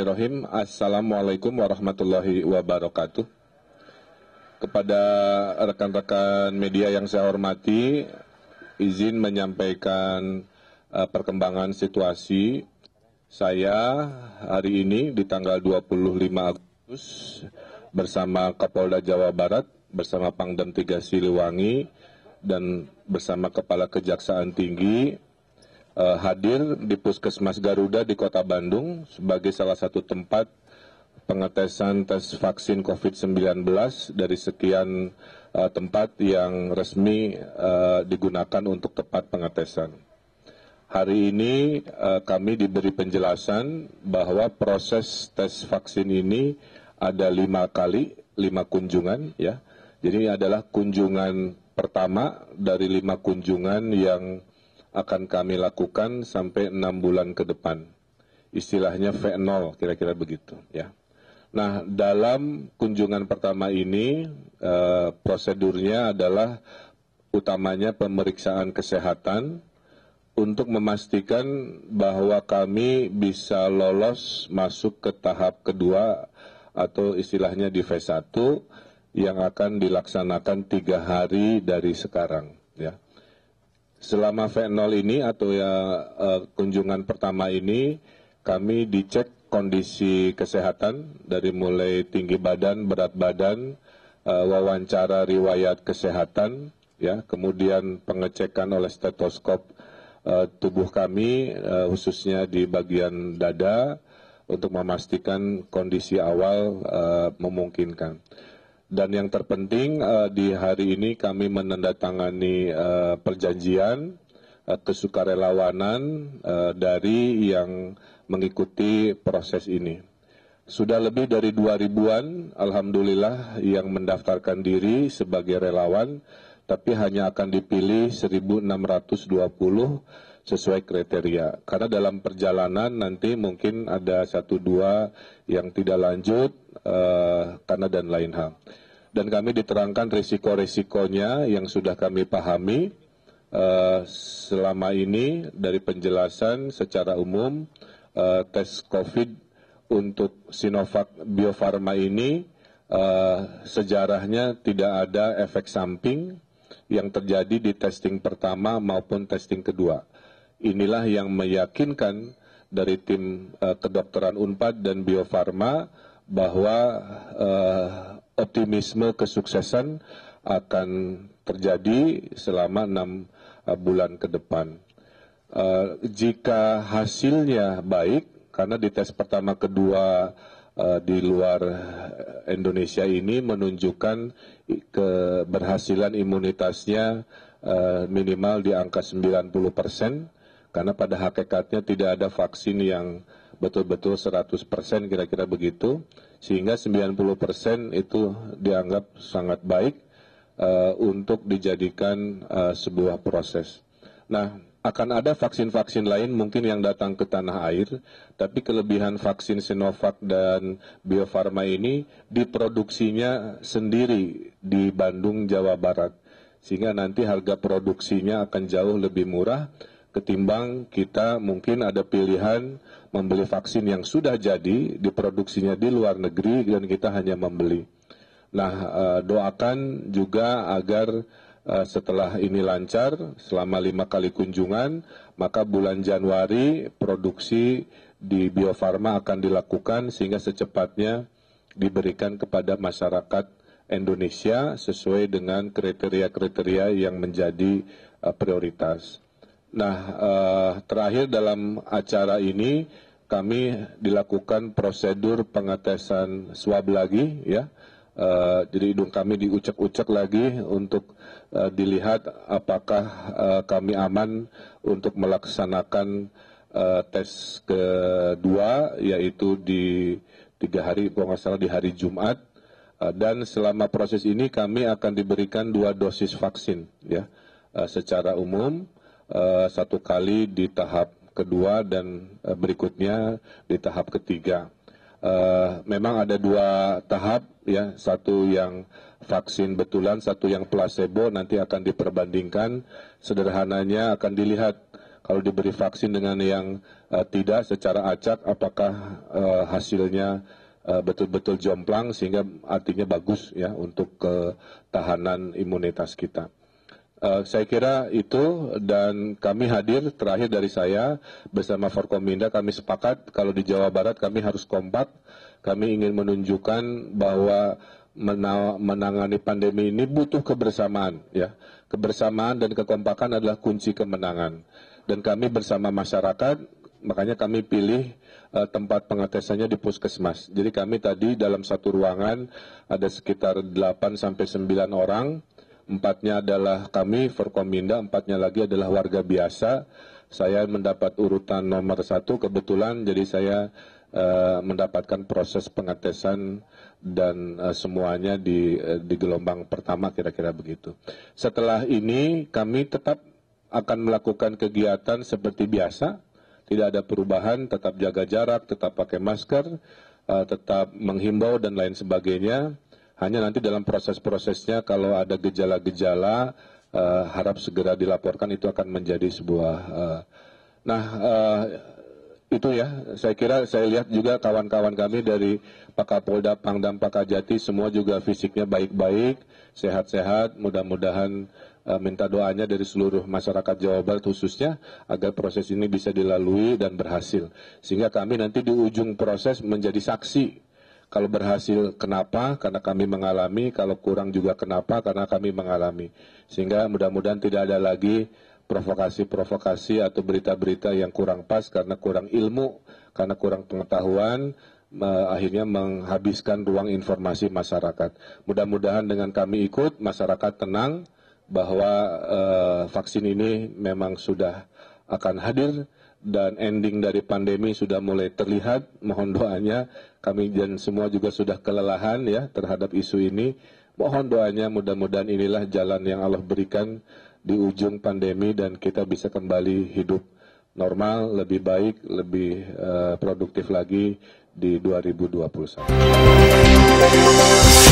Bismillahirrahmanirrahim. Assalamualaikum warahmatullahi wabarakatuh. Kepada rekan-rekan media yang saya hormati, izin menyampaikan uh, perkembangan situasi saya hari ini di tanggal 25 Agustus bersama Kapolda Jawa Barat, bersama Pangdam 3 Siliwangi, dan bersama Kepala Kejaksaan Tinggi Eh, hadir di Puskesmas Garuda di Kota Bandung sebagai salah satu tempat pengetesan tes vaksin COVID-19 dari sekian uh, tempat yang resmi uh, digunakan untuk tempat pengetesan. Hari ini uh, kami diberi penjelasan bahwa proses tes vaksin ini ada lima kali, lima kunjungan ya. Jadi ini adalah kunjungan pertama dari lima kunjungan yang akan kami lakukan sampai enam bulan ke depan. Istilahnya V0, kira-kira begitu ya. Nah, dalam kunjungan pertama ini e, prosedurnya adalah utamanya pemeriksaan kesehatan untuk memastikan bahwa kami bisa lolos masuk ke tahap kedua atau istilahnya di v 1 yang akan dilaksanakan tiga hari dari sekarang ya selama v 0 ini atau ya eh, kunjungan pertama ini kami dicek kondisi kesehatan dari mulai tinggi badan, berat badan, eh, wawancara riwayat kesehatan, ya, kemudian pengecekan oleh stetoskop eh, tubuh kami khususnya di bagian dada untuk memastikan kondisi awal memungkinkan dan yang terpenting eh, di hari ini kami menandatangani eh, perjanjian eh, kesukarelawanan dari yang mengikuti proses ini. Sudah lebih dari dua ribuan, alhamdulillah, yang mendaftarkan diri sebagai relawan tapi hanya akan dipilih 1620 sesuai kriteria. Karena dalam perjalanan nanti mungkin ada satu dua yang tidak lanjut uh, karena dan lain hal. Dan kami diterangkan risiko-risikonya yang sudah kami pahami uh, selama ini dari penjelasan secara umum uh, tes COVID untuk Sinovac Biofarma ini uh, sejarahnya tidak ada efek samping yang terjadi di testing pertama maupun testing kedua. Inilah yang meyakinkan dari tim uh, kedokteran Unpad dan Bio Farma bahwa uh, optimisme kesuksesan akan terjadi selama enam uh, bulan ke depan. Uh, jika hasilnya baik, karena di tes pertama kedua Eh, di luar eh, Indonesia ini menunjukkan keberhasilan imunitasnya eh, minimal di angka 90 persen karena pada hakikatnya tidak ada vaksin yang betul-betul 100% kira-kira begitu sehingga 90% itu dianggap sangat baik untuk dijadikan sebuah proses. Nah, akan ada vaksin-vaksin lain mungkin yang datang ke tanah air, tapi kelebihan vaksin Sinovac dan Bio Farma ini diproduksinya sendiri di Bandung, Jawa Barat. Sehingga nanti harga produksinya akan jauh lebih murah ketimbang kita mungkin ada pilihan membeli vaksin yang sudah jadi, diproduksinya di luar negeri dan kita hanya membeli. Nah, eh, doakan juga agar Eh, setelah ini lancar selama lima kali kunjungan, maka bulan Januari produksi di Bio Farma akan dilakukan sehingga secepatnya diberikan kepada masyarakat Indonesia sesuai dengan kriteria-kriteria yang menjadi eh, prioritas. Nah, eh, terakhir dalam acara ini kami dilakukan prosedur pengetesan swab lagi ya Eh, jadi hidung kami diucek-ucek lagi untuk uh, dilihat apakah uh, kami aman untuk melaksanakan uh, tes kedua yaitu di tiga hari kalau nggak salah di hari Jumat uh, dan selama proses ini kami akan diberikan dua dosis vaksin ya uh, secara umum uh, satu kali di tahap kedua dan berikutnya di tahap ketiga uh, memang ada dua tahap ya, satu yang vaksin betulan, satu yang placebo nanti akan diperbandingkan. Sederhananya akan dilihat kalau diberi vaksin dengan yang uh, tidak secara acak apakah uh, hasilnya betul-betul jomplang sehingga artinya bagus ya untuk ketahanan imunitas kita. Eh, saya kira itu dan kami hadir terakhir dari saya bersama Forkominda kami sepakat kalau di Jawa Barat kami harus kompak. Kami ingin menunjukkan bahwa menangani pandemi ini butuh kebersamaan ya. Kebersamaan dan kekompakan adalah kunci kemenangan. Dan kami bersama masyarakat makanya kami pilih uh, tempat pengetesannya di puskesmas. Jadi kami tadi dalam satu ruangan ada sekitar 8 sampai 9 orang empatnya adalah kami Forkominda, empatnya lagi adalah warga biasa. Saya mendapat urutan nomor satu kebetulan, jadi saya uh, mendapatkan proses pengetesan dan uh, semuanya di uh, di gelombang pertama kira-kira begitu. Setelah ini kami tetap akan melakukan kegiatan seperti biasa, tidak ada perubahan, tetap jaga jarak, tetap pakai masker, tetap menghimbau dan lain sebagainya hanya nanti dalam proses-prosesnya kalau ada gejala-gejala uh, harap segera dilaporkan itu akan menjadi sebuah uh, nah uh, itu ya saya kira saya lihat juga kawan-kawan kami dari Pak Kapolda Pangdam Pak Kajati semua juga fisiknya baik-baik sehat-sehat mudah-mudahan uh, minta doanya dari seluruh masyarakat Jawa Barat khususnya agar proses ini bisa dilalui dan berhasil sehingga kami nanti di ujung proses menjadi saksi kalau berhasil kenapa? Karena kami mengalami. Kalau kurang juga kenapa? Karena kami mengalami. Sehingga mudah-mudahan tidak ada lagi provokasi-provokasi atau berita-berita yang kurang pas karena kurang ilmu, karena kurang pengetahuan, akhirnya menghabiskan ruang informasi masyarakat. Mudah-mudahan dengan kami ikut, masyarakat tenang bahwa eh, vaksin ini memang sudah akan hadir dan ending dari pandemi sudah mulai terlihat. Mohon doanya, kami dan semua juga sudah kelelahan ya terhadap isu ini. Mohon doanya mudah-mudahan inilah jalan yang Allah berikan di ujung pandemi dan kita bisa kembali hidup normal, lebih baik, lebih uh, produktif lagi di 2021.